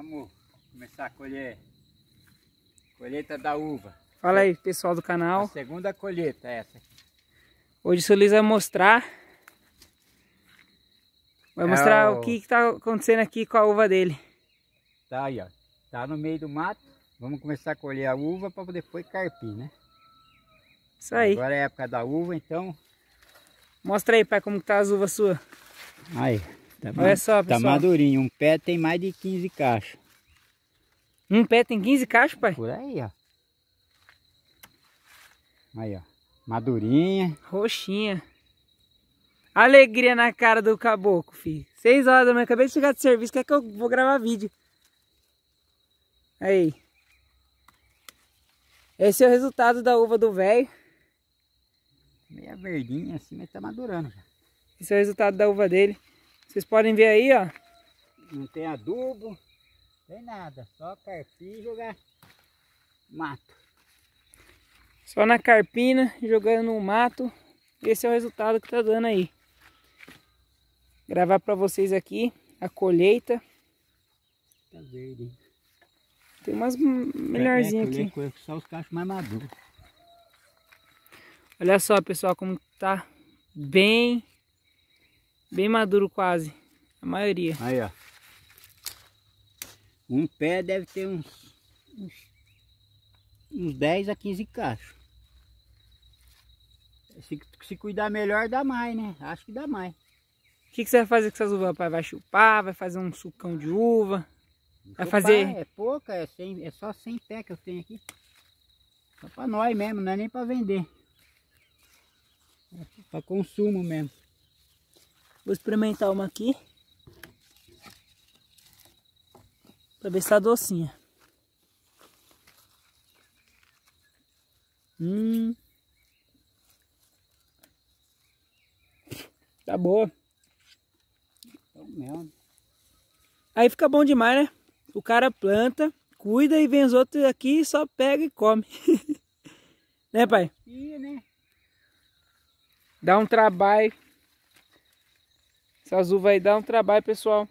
Vamos começar a colher. Colheita da uva. Fala aí, pessoal do canal. A segunda colheita essa. Hoje o Solis vai mostrar. Vai é mostrar o... o que está acontecendo aqui com a uva dele. Tá aí, ó. Tá no meio do mato. Vamos começar a colher a uva para depois carpir, né? Isso aí. Agora é a época da uva, então. Mostra aí, pai, como que tá as uvas suas. Aí. Tá, Olha só, tá pessoal. Tá madurinho. Um pé tem mais de 15 cachos. Um pé tem 15 cachos, pai? Por aí, ó. Aí, ó. Madurinha. Roxinha. Alegria na cara do caboclo, filho. Seis horas da manhã. Acabei de chegar de serviço. Quer que eu vou gravar vídeo? Aí. Esse é o resultado da uva do velho. Meia verdinha assim, mas tá madurando já. Esse é o resultado da uva dele. Vocês podem ver aí, ó. Não tem adubo, tem nada. Só carpinha jogar mato. Só na carpina, jogando no mato. Esse é o resultado que tá dando aí. Gravar para vocês aqui a colheita. Tá verde, hein? Tem umas melhorzinhas é, aqui. Só os cachos mais maduros. Olha só, pessoal, como tá bem Bem maduro quase. A maioria. Aí, ó. Um pé deve ter uns, uns, uns 10 a 15 cachos. Se, se cuidar melhor, dá mais, né? Acho que dá mais. O que, que, você vai fazer com essas uvas, pai? Vai chupar, vai fazer um sucão de uva? Vou vai fazer... É pouca, é, 100, é só 100 pé que eu tenho aqui. Só pra nós mesmo, não é nem pra vender. É pra consumo mesmo. Vou experimentar uma aqui. Pra ver se tá docinha. Hum. Tá boa. É Aí fica bom demais, né? O cara planta, cuida e vem os outros aqui só pega e come. né, pai? Né? Dá um trabalho. Essas azul vai dar um trabalho, pessoal.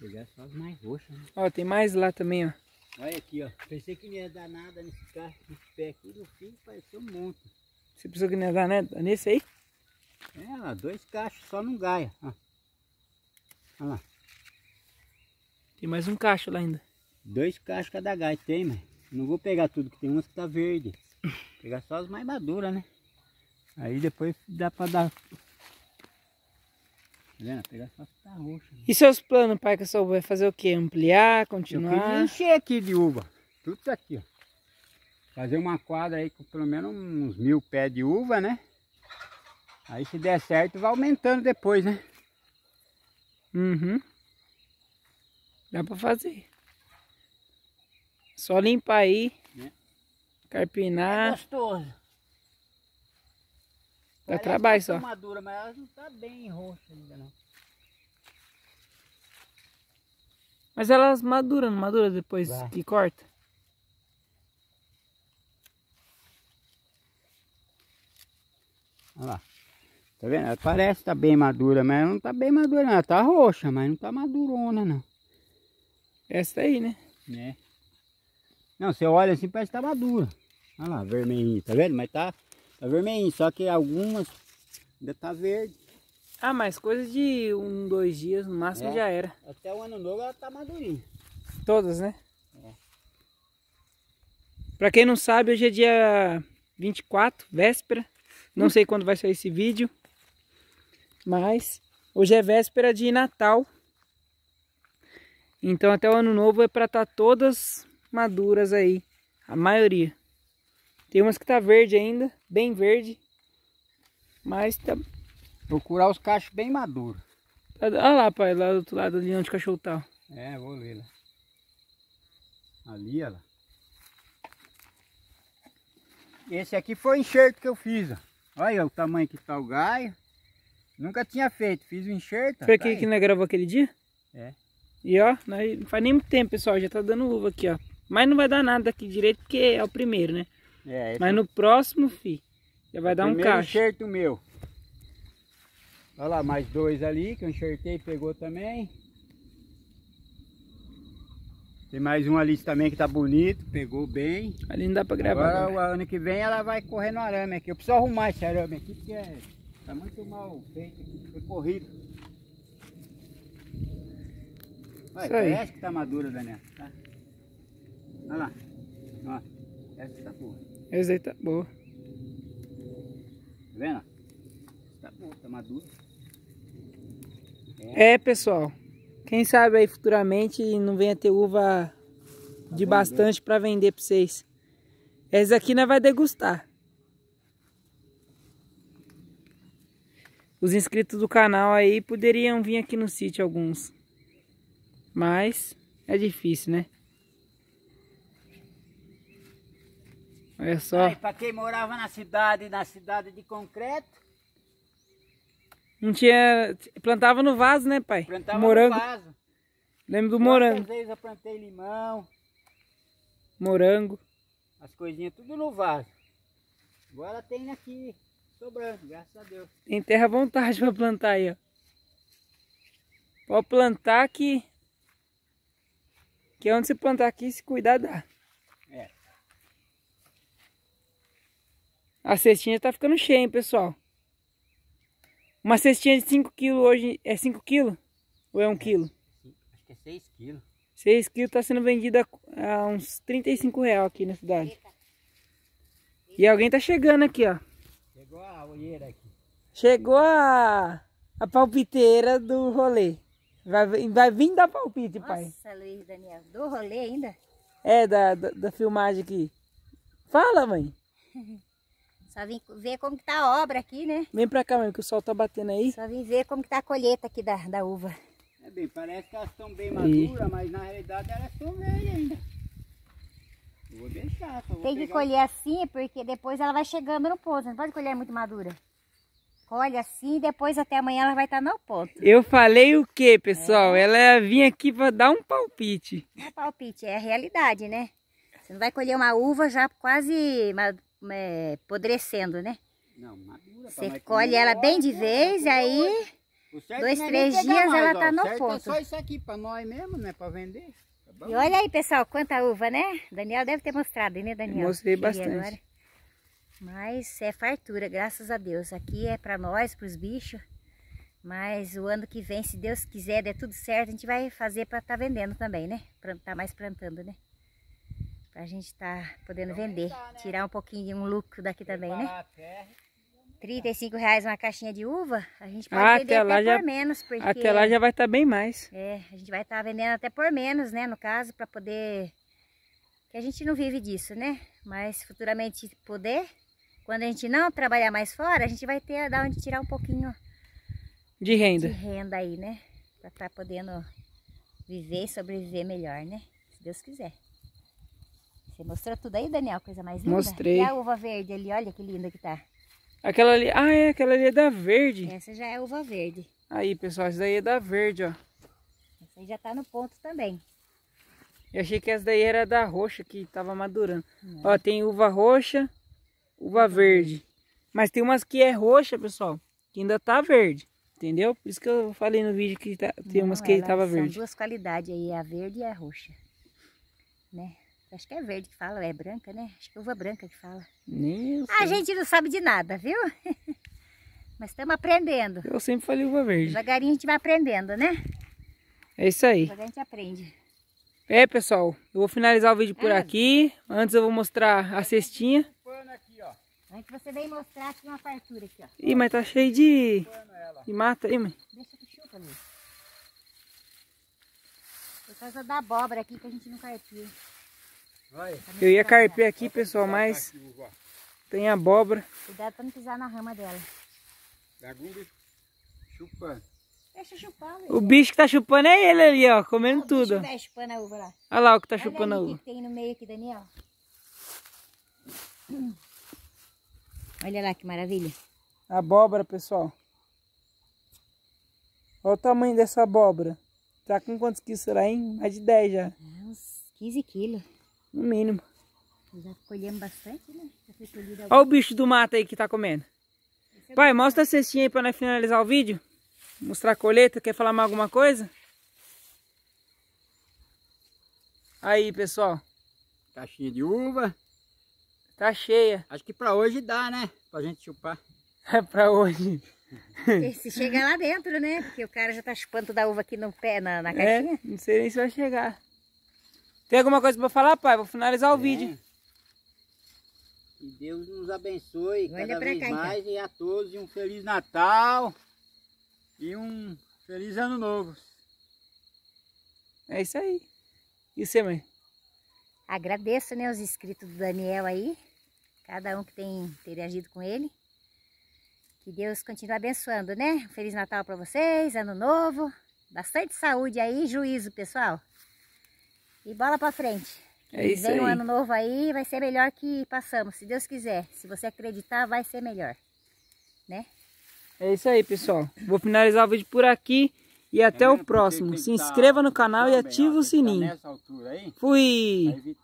Pegar só as mais roxas, né? Ó, tem mais lá também, ó. Olha aqui, ó. Pensei que não ia dar nada nesse carro, nesse pé aqui. No fim, pareceu um monte. Você pensou que não ia dar nada nesse aí? É, ó, dois cachos só no gaia. Ó. Olha lá. Tem mais um cacho lá ainda. Dois cachos cada gaia tem, mas não vou pegar tudo, que tem umas que tá verde. Vou pegar só as mais maduras, né? Aí depois dá pra dar né? Tá né? E seus planos, pai, que eu sou, vai fazer o quê? Ampliar, continuar? Eu encher aqui de uva. Tudo isso tá aqui, ó. Fazer uma quadra aí com pelo menos uns mil pés de uva, né? Aí se der certo, vai aumentando depois, né? Uhum. Dá pra fazer. Só limpar aí. É. Carpinar. É gostoso. Dá é trabalho só. madura, mas ela não tá bem roxa ainda não. Mas elas é maduram, não maduram depois Vai. que corta? Olha lá. Tá vendo? Ela parece que tá bem madura, mas ela não tá bem madura Ela tá roxa, mas não tá madurona não. Essa aí, né? É. Não, você olha assim, parece que tá madura. Olha lá, vermelhinho, tá vendo? Mas tá Tá vermelhinho, só que algumas ainda tá verde. Ah, mas coisa de um, dois dias no máximo é. já era. Até o ano novo ela tá madurinha. Todas, né? É. Pra quem não sabe, hoje é dia 24, véspera. Não hum. sei quando vai sair esse vídeo. Mas hoje é véspera de Natal. Então até o ano novo é pra estar tá todas maduras aí. A maioria. Tem umas que tá verde ainda, bem verde. Mas tá... Procurar os cachos bem maduros. Tá olha lá, pai, lá do outro lado ali onde o cachorro tá. É, vou ler lá. Ali, olha lá. Esse aqui foi o enxerto que eu fiz, ó. Olha o tamanho que tá o gaio. Nunca tinha feito, fiz o enxerto. Foi aqui tá que nós gravou aquele dia? É. E ó, não faz nem muito tempo, pessoal, já tá dando uva aqui, ó. Mas não vai dar nada aqui direito porque é o primeiro, né? É, Mas no próximo, fi, já vai dar um caixa. enxerto meu. Olha lá, mais dois ali que eu enxertei, pegou também. Tem mais um ali também que tá bonito, pegou bem. Ali não dá pra gravar. Agora, agora. Né? o ano que vem ela vai correr no arame aqui. Eu preciso arrumar esse arame aqui porque é, tá muito mal feito aqui, foi corrido. Olha, parece que tá madura, Daniel. Tá? Olha lá. Ó, essa tá boa. Esse aí tá boa. Tá vendo? Tá boa, tá maduro. É. é, pessoal. Quem sabe aí futuramente não venha ter uva de tá bastante para vender para vocês. Essa aqui nós vai degustar. Os inscritos do canal aí poderiam vir aqui no sítio alguns. Mas é difícil, né? É só. Para quem morava na cidade, na cidade de concreto. Não tinha. Plantava no vaso, né, pai? Plantava morango. no vaso. Lembro do morango. Às vezes eu plantei limão. Morango. As coisinhas tudo no vaso. Agora tem aqui sobrando, graças a Deus. Tem terra à vontade para plantar aí, ó. Pode plantar que. Que onde se plantar aqui, se cuidar dá. A cestinha tá ficando cheia, hein, pessoal? Uma cestinha de 5 kg hoje é 5 kg? Ou é 1 kg? Acho que é 6 kg. 6 kg tá sendo vendida a uns 35 reais aqui na cidade. E alguém tá chegando aqui, ó. Chegou a olheira aqui. Chegou a, a palpiteira do rolê. Vai, vai vir dar palpite, Nossa, pai. Nossa, Luiz Daniel, do rolê ainda? É, da, da, da filmagem aqui. Fala, mãe. Só vim ver como que tá a obra aqui, né? Vem pra cá mesmo, que o sol tá batendo aí. Só vim ver como que tá a colheita aqui da, da uva. É bem, parece que elas estão bem maduras, mas na realidade elas estão velhas ainda. Eu vou deixar, só vou Tem que colher assim, porque depois ela vai chegando no ponto. Não pode colher muito madura. Colhe assim, depois até amanhã ela vai estar tá no ponto. Eu falei o que, pessoal? É. Ela vinha aqui para dar um palpite. é palpite, é a realidade, né? Você não vai colher uma uva já quase é, podrecendo, né? Não, madura. Você colhe ela bem de é vez, e aí dois, é três dias mais, ela tá no é ponto. É só isso aqui para nós mesmo, né? Para vender. Tá e olha aí, pessoal, quanta uva, né? Daniel deve ter mostrado, né, Daniel? Eu mostrei bastante. Agora. Mas é fartura, graças a Deus. Aqui é para nós, para os bichos. Mas o ano que vem, se Deus quiser, der tudo certo, a gente vai fazer para estar tá vendendo também, né? Para estar tá mais plantando, né? Pra gente tá podendo vender. Né? Tirar um pouquinho, de um lucro daqui também, né? 35 é. reais uma caixinha de uva, a gente pode ah, vender até, até por menos. Porque, até lá já vai estar tá bem mais. É, a gente vai estar tá vendendo até por menos, né? No caso, para poder... Que a gente não vive disso, né? Mas futuramente poder, quando a gente não trabalhar mais fora, a gente vai ter dar onde tirar um pouquinho... De renda. De renda aí, né? Para estar tá podendo viver e sobreviver melhor, né? Se Deus quiser. Você mostrou tudo aí, Daniel? Coisa mais linda. Mostrei. E a uva verde ali, olha que linda que tá. Aquela ali, ah é, aquela ali é da verde. Essa já é uva verde. Aí, pessoal, essa daí é da verde, ó. Essa aí já tá no ponto também. Eu achei que essa daí era da roxa, que tava madurando. Não. Ó, tem uva roxa, uva verde. Mas tem umas que é roxa, pessoal, que ainda tá verde. Entendeu? Por isso que eu falei no vídeo que tá, tem Não, umas que tava verde. São duas qualidades aí, a verde e a roxa. Né? Acho que é verde que fala, é branca, né? Acho que é uva branca que fala. Isso. A gente não sabe de nada, viu? Mas estamos aprendendo. Eu sempre falei uva verde. Devagarinho a gente vai aprendendo, né? É isso aí. a gente aprende. É, pessoal, eu vou finalizar o vídeo por é. aqui. Antes eu vou mostrar a cestinha. Antes você vem mostrar aqui uma fartura aqui, ó. Ih, mas tá cheio de... de mata aí, mãe. Deixa que chupa ali. Por causa da abóbora aqui que a gente não carpia. Eu ia carpir aqui, pessoal, mas tem abóbora. Cuidado pra não pisar na rama dela. É Chupa. Deixa chupar, O bicho que tá chupando é ele ali, ó, comendo o tudo. Bicho chupando a uva lá. Olha lá o que tá Olha chupando a uva. O que tem no meio aqui, Daniel? Olha lá que maravilha. Abóbora, pessoal. Olha o tamanho dessa abóbora. Tá com quantos quilos será, hein? Mais de 10 já. uns 15 quilos. No mínimo. Já colhemos bastante, né? Olha o bicho do mato aí que tá comendo. É Pai, mostra a cestinha aí pra nós finalizar o vídeo. Mostrar a colheita. Quer falar mais alguma coisa? Aí, pessoal. Caixinha de uva. Tá cheia. Acho que pra hoje dá, né? Pra gente chupar. É pra hoje. se chegar lá dentro, né? Porque o cara já tá chupando da uva aqui no pé, na, na é, caixinha. É, não sei nem se vai chegar. Tem alguma coisa para falar, pai? Vou finalizar o é. vídeo. Que Deus nos abençoe Olha cada vez cá, então. mais então. e a todos um Feliz Natal e um Feliz Ano Novo. É isso aí. E você, mãe? Agradeço né, os inscritos do Daniel aí, cada um que tem interagido com ele. Que Deus continue abençoando, né? Feliz Natal para vocês, Ano Novo, bastante saúde aí e juízo, pessoal. E bola pra frente. É isso Vem aí. um ano novo aí, vai ser melhor que passamos, se Deus quiser. Se você acreditar, vai ser melhor. Né? É isso aí, pessoal. Vou finalizar o vídeo por aqui e até é o próximo. Se tá inscreva no canal e tá ative o tá sininho. Fui!